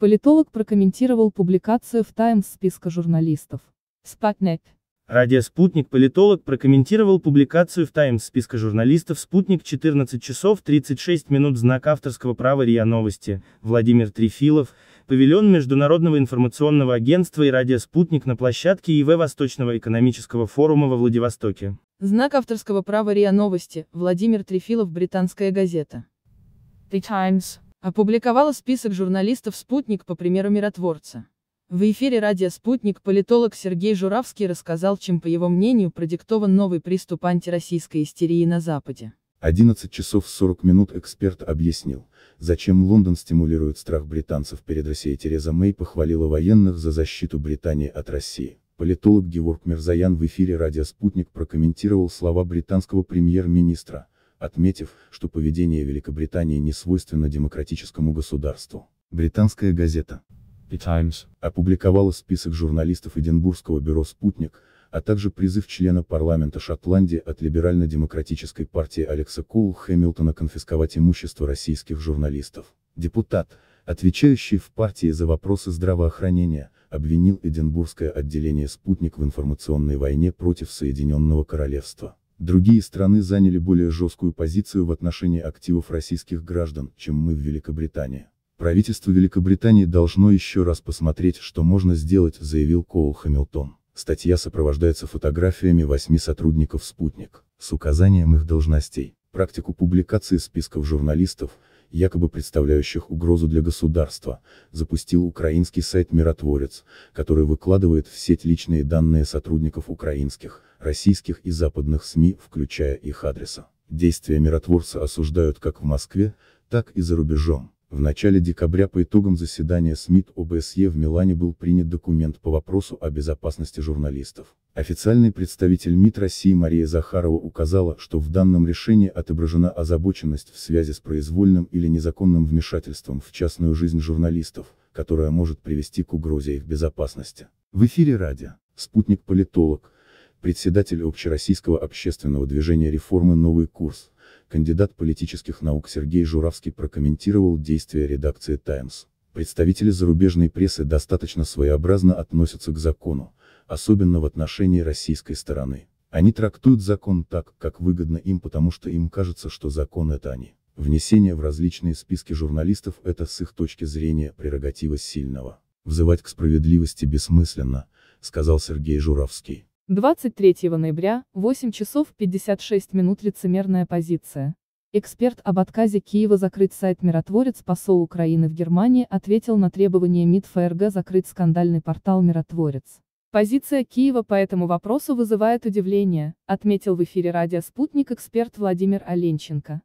Политолог прокомментировал публикацию в Times списка журналистов. Спутник Радио «Спутник» политолог прокомментировал публикацию в Таймс списка журналистов «Спутник» 14 часов 36 минут знак авторского права РИА Новости, Владимир Трифилов, павильон Международного информационного агентства и радио «Спутник» на площадке ИВ Восточного экономического форума во Владивостоке. Знак авторского права РИА Новости, Владимир Трифилов, Британская газета. The Times опубликовала список журналистов «Спутник» по примеру миротворца. В эфире радио «Спутник» политолог Сергей Журавский рассказал, чем, по его мнению, продиктован новый приступ антироссийской истерии на Западе. 11 часов 40 минут эксперт объяснил, зачем Лондон стимулирует страх британцев перед Россией. Тереза Мэй похвалила военных за защиту Британии от России. Политолог Георг Мерзаян в эфире «Радио Спутник» прокомментировал слова британского премьер-министра, отметив, что поведение Великобритании не свойственно демократическому государству. Британская газета The Times опубликовала список журналистов Эдинбургского бюро «Спутник», а также призыв члена парламента Шотландии от либерально-демократической партии Алекса Коул Хэмилтона конфисковать имущество российских журналистов. Депутат, отвечающий в партии за вопросы здравоохранения, обвинил Эдинбургское отделение «Спутник» в информационной войне против Соединенного Королевства. Другие страны заняли более жесткую позицию в отношении активов российских граждан, чем мы в Великобритании. Правительство Великобритании должно еще раз посмотреть, что можно сделать, заявил Коул Хамилтон. Статья сопровождается фотографиями восьми сотрудников «Спутник» с указанием их должностей. Практику публикации списков журналистов, якобы представляющих угрозу для государства, запустил украинский сайт «Миротворец», который выкладывает в сеть личные данные сотрудников украинских, российских и западных СМИ, включая их адреса. Действия миротворца осуждают как в Москве, так и за рубежом. В начале декабря по итогам заседания СМИТ ОБСЕ в Милане был принят документ по вопросу о безопасности журналистов. Официальный представитель МИД России Мария Захарова указала, что в данном решении отображена озабоченность в связи с произвольным или незаконным вмешательством в частную жизнь журналистов, которая может привести к угрозе их безопасности. В эфире радио «Спутник политолог» председатель Общероссийского общественного движения реформы «Новый курс», кандидат политических наук Сергей Журавский прокомментировал действия редакции «Таймс». Представители зарубежной прессы достаточно своеобразно относятся к закону, особенно в отношении российской стороны. Они трактуют закон так, как выгодно им, потому что им кажется, что закон это они. Внесение в различные списки журналистов – это, с их точки зрения, прерогатива сильного. «Взывать к справедливости бессмысленно», – сказал Сергей Журавский. 23 ноября, 8 часов 56 минут лицемерная позиция. Эксперт об отказе Киева закрыть сайт «Миротворец» посол Украины в Германии ответил на требование МИД ФРГ закрыть скандальный портал «Миротворец». Позиция Киева по этому вопросу вызывает удивление, отметил в эфире радио «Спутник» эксперт Владимир Оленченко.